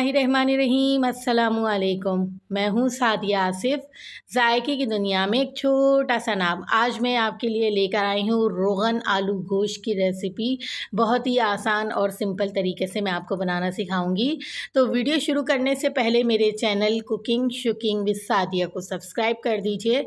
बिस्मिल्लाहिर्रहमानिर्रहीम अस्सलामुअलैकुम मैं हूँ सादिया आसिफ जायके की दुनिया में एक छोटा सा नाम आज मैं आपके लिए लेकर आई हूँ रोगन आलू गोश की रेसिपी बहुत ही आसान और सिंपल तरीके से मैं आपको बनाना सिखाऊंगी तो वीडियो शुरू करने से पहले मेरे channel cooking shooking with Sadia को सब्सक्राइब कर दीजिए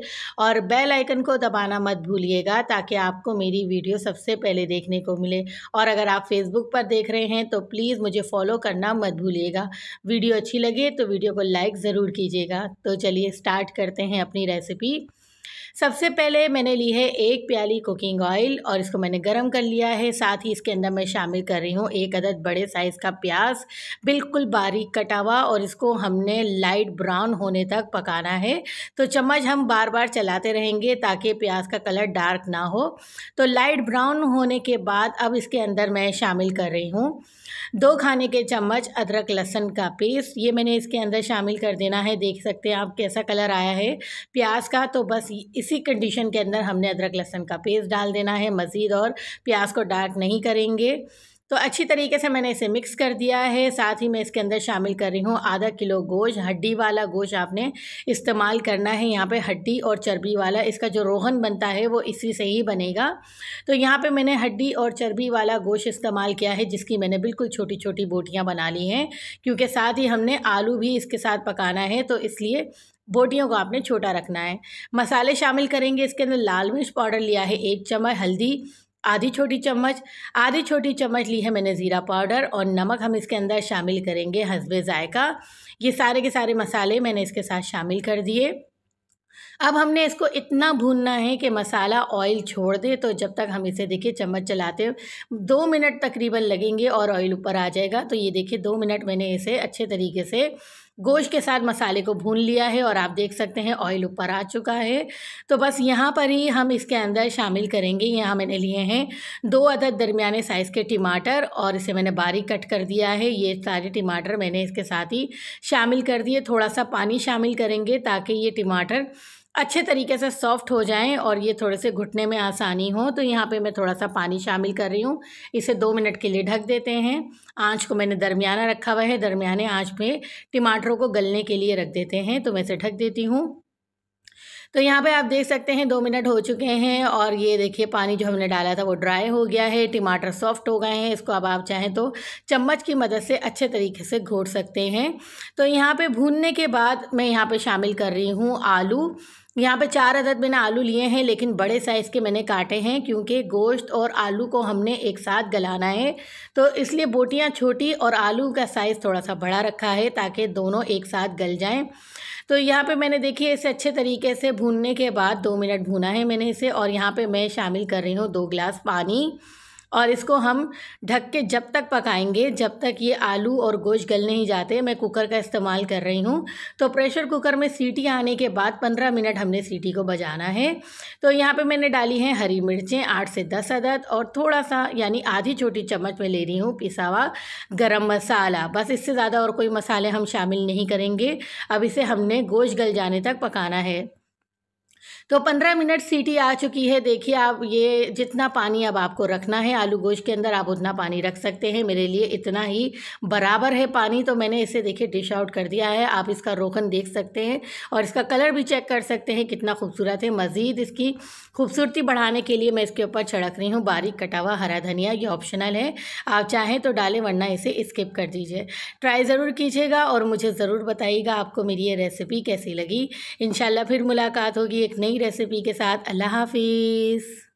और बेल आइकन को दबाना मत भूलिएगा ताकि आपको मेरी वीडियो सबसे पहले देखने को मिले और अगर आप फेसबुक पर देख रहे हैं तो प्लीज़ मुझे फॉलो करना मत भूलिएगा वीडियो अच्छी लगे तो वीडियो को लाइक ज़रूर कीजिएगा तो चलिए स्टार्ट करते हैं अपनी रेसिपी सबसे पहले मैंने ली है एक प्याली कुकिंग ऑयल और इसको मैंने गर्म कर लिया है साथ ही इसके अंदर मैं शामिल कर रही हूँ एक अदद बड़े साइज़ का प्याज बिल्कुल बारीक कटा हुआ और इसको हमने लाइट ब्राउन होने तक पकाना है तो चम्मच हम बार बार चलाते रहेंगे ताकि प्याज का कलर डार्क ना हो तो लाइट ब्राउन होने के बाद अब इसके अंदर मैं शामिल कर रही हूँ दो खाने के चम्मच अदरक लहसुन का पेस्ट ये मैंने इसके अंदर शामिल कर देना है देख सकते हैं आप कैसा कलर आया है प्याज का तो बस इस इसी कंडीशन के अंदर हमने अदरक लहसन का पेस्ट डाल देना है मज़ीद और प्याज को डार्क नहीं करेंगे तो अच्छी तरीके से मैंने इसे मिक्स कर दिया है साथ ही मैं इसके अंदर शामिल कर रही हूँ आधा किलो गोश्त हड्डी वाला गोश आपने इस्तेमाल करना है यहाँ पे हड्डी और चर्बी वाला इसका जो रोहन बनता है वो इसी से ही बनेगा तो यहाँ पे मैंने हड्डी और चर्बी वाला गोश्त इस्तेमाल किया है जिसकी मैंने बिल्कुल छोटी छोटी बोटियाँ बना ली हैं क्योंकि साथ ही हमने आलू भी इसके साथ पकाना है तो इसलिए बोटियों को आपने छोटा रखना है मसाले शामिल करेंगे इसके अंदर लाल मिर्च पाउडर लिया है एक चम्मच हल्दी आधी छोटी चम्मच आधी छोटी चम्मच ली है मैंने ज़ीरा पाउडर और नमक हम इसके अंदर शामिल करेंगे हसबे ज़ायका ये सारे के सारे मसाले मैंने इसके साथ शामिल कर दिए अब हमने इसको इतना भूनना है कि मसाला ऑयल छोड़ दे तो जब तक हम इसे देखिए चम्मच चलाते दो मिनट तकरीबन लगेंगे और ऑयल ऊपर आ जाएगा तो ये देखिए दो मिनट मैंने इसे अच्छे तरीके से गोश्त के साथ मसाले को भून लिया है और आप देख सकते हैं ऑयल ऊपर आ चुका है तो बस यहाँ पर ही हम इसके अंदर शामिल करेंगे यहाँ मैंने लिए हैं दो अदद दरमियाने साइज़ के टमाटर और इसे मैंने बारीक कट कर दिया है ये सारे टमाटर मैंने इसके साथ ही शामिल कर दिए थोड़ा सा पानी शामिल करेंगे ताकि ये टमाटर अच्छे तरीके से सॉफ्ट हो जाएं और ये थोड़े से घुटने में आसानी हो तो यहाँ पे मैं थोड़ा सा पानी शामिल कर रही हूँ इसे दो मिनट के लिए ढक देते हैं आंच को मैंने दरमियाना रखा हुआ है दरमियाने आंच पे टमाटर टमाटरों को गलने के लिए रख देते हैं तो मैं इसे ढक देती हूँ तो यहाँ पे आप देख सकते हैं दो मिनट हो चुके हैं और ये देखिए पानी जो हमने डाला था वो ड्राई हो गया है टमाटर सॉफ्ट हो गए हैं इसको अब आप चाहें तो चम्मच की मदद से अच्छे तरीके से घोट सकते हैं तो यहाँ पे भूनने के बाद मैं यहाँ पे शामिल कर रही हूँ आलू यहाँ पे चार अदद मैंने आलू लिए हैं लेकिन बड़े साइज़ के मैंने काटे हैं क्योंकि गोश्त और आलू को हमने एक साथ गलाना है तो इसलिए बोटियाँ छोटी और आलू का साइज़ थोड़ा सा बड़ा रखा है ताकि दोनों एक साथ गल जाएँ तो यहाँ पे मैंने देखिए इसे अच्छे तरीके से भूनने के बाद दो मिनट भूना है मैंने इसे और यहाँ पे मैं शामिल कर रही हूँ दो ग्लास पानी और इसको हम ढक के जब तक पकाएंगे जब तक ये आलू और गोश्त गल नहीं जाते मैं कुकर का इस्तेमाल कर रही हूँ तो प्रेशर कुकर में सीटी आने के बाद पंद्रह मिनट हमने सीटी को बजाना है तो यहाँ पे मैंने डाली है हरी मिर्चें आठ से दस अदद और थोड़ा सा यानी आधी छोटी चम्मच में ले रही हूँ पिसा हुआ गर्म मसाला बस इससे ज़्यादा और कोई मसाले हम शामिल नहीं करेंगे अब इसे हमने गोश्त गल जाने तक पकाना है तो पंद्रह मिनट सीटी आ चुकी है देखिए आप ये जितना पानी अब आपको रखना है आलू गोश्त के अंदर आप उतना पानी रख सकते हैं मेरे लिए इतना ही बराबर है पानी तो मैंने इसे देखिए डिश आउट कर दिया है आप इसका रोखन देख सकते हैं और इसका कलर भी चेक कर सकते हैं कितना खूबसूरत है मज़ीद इसकी खूबसूरती बढ़ाने के लिए मैं इसके ऊपर छड़क रही हूँ बारीक कटा हुआ हरा धनिया ये ऑप्शनल है आप चाहें तो डालें वरना इसे स्किप कर दीजिए ट्राई ज़रूर कीजिएगा और मुझे ज़रूर बताइएगा आपको मेरी ये रेसिपी कैसी लगी इन फिर मुलाकात होगी एक एक नई रेसिपी के साथ अल्लाह हाफिज़